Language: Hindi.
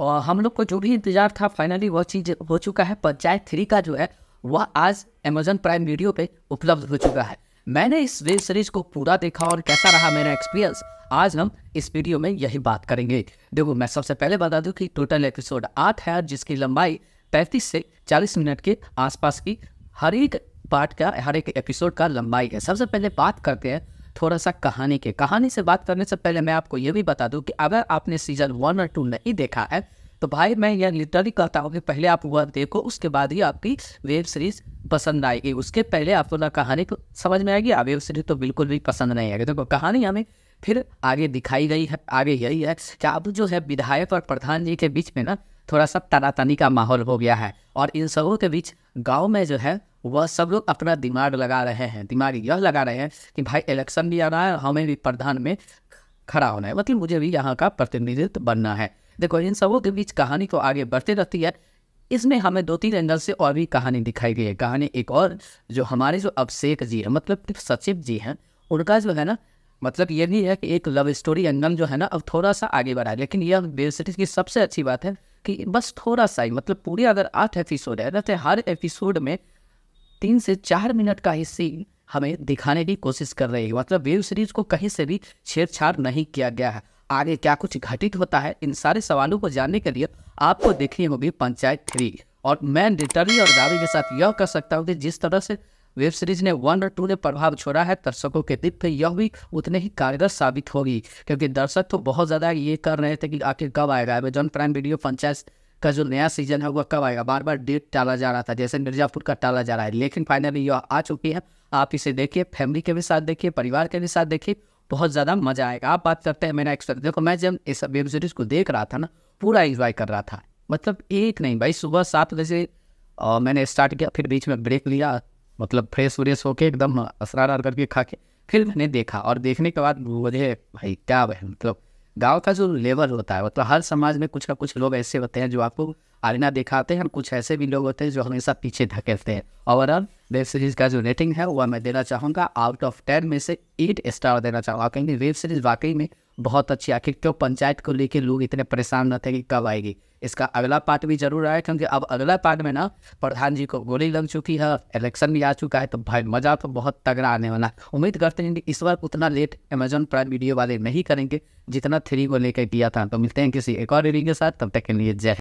हम लोग को जो भी इंतजार था फाइनली वह चीज़ हो चुका है पंचायत थ्री का जो है वह आज अमेजन प्राइम वीडियो पे उपलब्ध हो चुका है मैंने इस वेब सीरीज को पूरा देखा और कैसा रहा मेरा एक्सपीरियंस आज हम इस वीडियो में यही बात करेंगे देखो मैं सबसे पहले बता दूं कि टोटल एपिसोड आठ है जिसकी लंबाई पैंतीस से चालीस मिनट के आसपास की हर एक पार्ट का हर एक एपिसोड का लंबाई है सबसे पहले बात करते हैं थोड़ा सा कहानी के कहानी से बात करने से पहले मैं आपको ये भी बता दूँ कि अगर आपने सीजन वन और टू नहीं देखा है तो भाई मैं यह लिटरली कहता हूँ कि पहले आप वह देखो उसके बाद ही आपकी वेब सीरीज पसंद आएगी उसके पहले आपको ना कहानी को समझ में आएगी वेब सीरीज तो बिल्कुल भी पसंद नहीं आएगी देखो तो कहानी हमें फिर आगे दिखाई गई है आगे यही है कि अब जो है विधायक और प्रधान जी के बीच में ना थोड़ा सा तनातनी का माहौल हो गया है और इन सबों के बीच गांव में जो है वह सब लोग अपना दिमाग लगा रहे हैं दिमाग यह लगा रहे हैं कि भाई इलेक्शन भी आना है हमें भी प्रधान में खड़ा होना है मतलब मुझे भी यहाँ का प्रतिनिधित्व बनना है देखो इन सबों के बीच कहानी तो आगे बढ़ती रहती है इसमें हमें दो तीन एंगल से और भी कहानी दिखाई गई है कहानी एक और जो हमारे जो अभिषेक जी है मतलब सचिव जी हैं उनका जो है ना मतलब ये नहीं है कि एक लव स्टोरी एंगल जो है ना अब थोड़ा सा आगे बढ़ा है लेकिन यह वेब सीरीज की सबसे अच्छी बात है कि बस थोड़ा सा ही मतलब पूरे अगर आठ एपिसोड है तो हर एपिसोड में तीन से चार मिनट का ही सीन हमें दिखाने की कोशिश कर रही है मतलब वेब सीरीज को कहीं से भी छेड़छाड़ नहीं किया गया है आगे क्या कुछ घटित होता है इन सारे सवालों को जानने के लिए आपको देखनी होगी पंचायत थ्री और मैं रिटर्नी और दावे के साथ यह कह सकता हूँ कि जिस तरह से वेब सीरीज ने वन और टू ने प्रभाव छोड़ा है दर्शकों के दिल पे यह भी उतने ही कारगर साबित होगी क्योंकि दर्शक तो बहुत ज़्यादा ये कर रहे थे कि आखिर कब आएगा अमेजॉन प्राइम वीडियो पंचायत का जो नया सीजन है वह कब आएगा बार बार डेट टाला जा रहा था जैसे मिर्जापुर का टाला जा रहा है लेकिन फाइनली यह आ चुकी है आप इसे देखिए फैमिली के भी साथ देखिए परिवार के भी साथ देखिए बहुत ज़्यादा मजा आएगा आप बात करते हैं मेरा एक्सपेक्ट देखो मैं जब इस वेब सीरीज़ को देख रहा था ना पूरा इंजॉय कर रहा था मतलब एक नहीं भाई सुबह सात बजे मैंने स्टार्ट किया फिर बीच में ब्रेक लिया मतलब फ्रेश व्रेश होके एकदम असरार करके खा के फिर मैंने देखा और देखने के बाद मुझे भाई क्या मतलब गांव का जो लेवल होता है मतलब हर समाज में कुछ ना कुछ लोग ऐसे होते हैं जो आपको आईना दिखाते हैं और कुछ ऐसे भी लोग होते हैं जो हमेशा पीछे धकेलते हैं ओवरऑल वेब सीरीज़ का जो रेटिंग है वह मैं देना चाहूँगा आउट ऑफ टेन में से एट स्टार देना चाहूँगा क्योंकि वेब सीरीज़ वाकई में बहुत अच्छी आखिर क्यों पंचायत को लेके लोग इतने परेशान न थे कि कब आएगी इसका अगला पार्ट भी जरूर आया क्योंकि अब अगला पार्ट में ना प्रधान जी को गोली लग चुकी है इलेक्शन भी आ चुका है तो भाई मज़ा तो बहुत तगड़ा आने वाला उम्मीद करते हैं कि इस बार उतना लेट अमेजोन प्राइम वीडियो वाले नहीं करेंगे जितना थ्री को लेकर किया था तो मिलते हैं किसी एक और रीडिंग के साथ तब तक के लिए जय